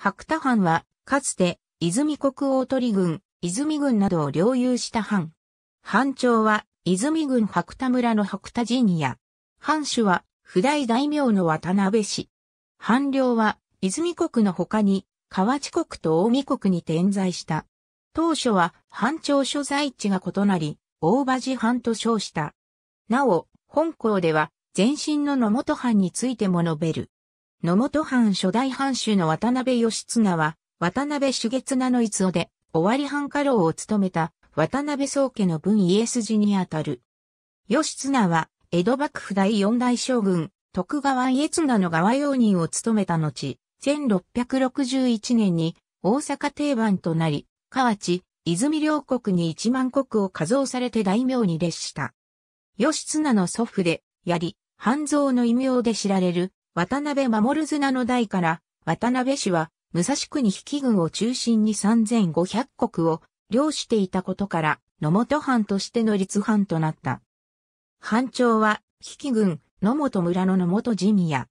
白田藩は、かつて、泉国大鳥郡、泉郡などを領有した藩。藩長は、泉郡白田村の白田陣や、藩主は、普代大名の渡辺氏。藩領は、泉国の他に、河内国と大見国に点在した。当初は、藩長所在地が異なり、大場寺藩と称した。なお、本校では、前身の野本藩についても述べる。野本藩初代藩主の渡辺義綱は、渡辺主月名の逸夫で、尾張藩家老を務めた渡辺宗家の分家筋にあたる。義綱は、江戸幕府第四代将軍、徳川家綱の側用人を務めた後、1661年に大阪定番となり、河内、泉両国に一万国を加増されて大名に列した。義綱の祖父で、槍、半蔵の異名で知られる、渡辺守綱の代から、渡辺氏は、武蔵国引き軍を中心に3500国を領していたことから、野本藩としての立藩となった。藩長は、引き軍、野本村の野本地味や、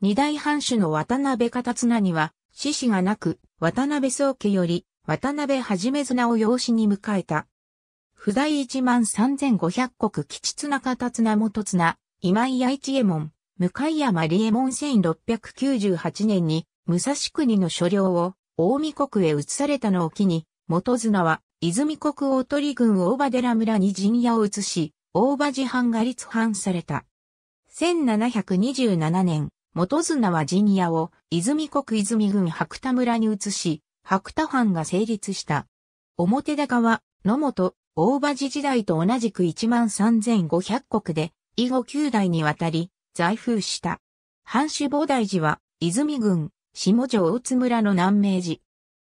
二大藩主の渡辺片綱には、獅子がなく、渡辺宗家より、渡辺はじめ綱を養子に迎えた。不在一万三千五百国吉綱片綱元綱、今井八一右衛門、向山理右衛門1698年に武蔵国の所領を大見国へ移されたのを機に、元綱は泉国大鳥郡大場寺村に陣屋を移し、大場寺藩が立藩された。1727年、元綱は陣屋を泉国泉郡白田村に移し、白田藩が成立した。表高は野本、大場寺時代と同じく13,500国で、以後9代にわたり、在封した。藩主菩提寺は、泉郡、下城大津村の南明寺。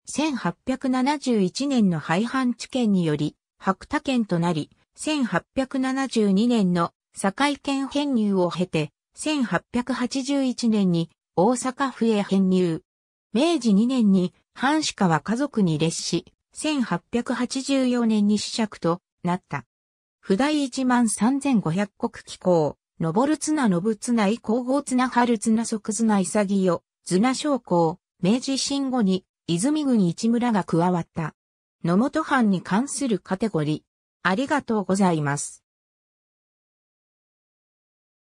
1871年の廃藩置県により、白田県となり、1872年の堺県編入を経て、1881年に大阪府へ編入。明治2年に藩主家は家族に列し、1884年に死釈となった。不第1万3500国機構。登る綱信綱以皇后綱春綱即綱潔、綱将校、明治新後に、泉郡一村が加わった。野本藩に関するカテゴリー。ありがとうございます。